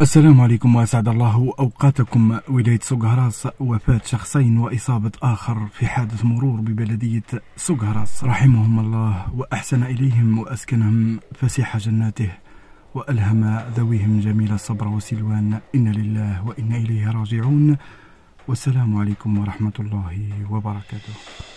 السلام عليكم واسعد الله اوقاتكم ولايه سقهراس وفاه شخصين واصابه اخر في حادث مرور ببلديه سقهراس رحمهم الله واحسن اليهم واسكنهم فسيح جناته والهم ذويهم جميل الصبر والسلوان انا لله وانا اليه راجعون والسلام عليكم ورحمه الله وبركاته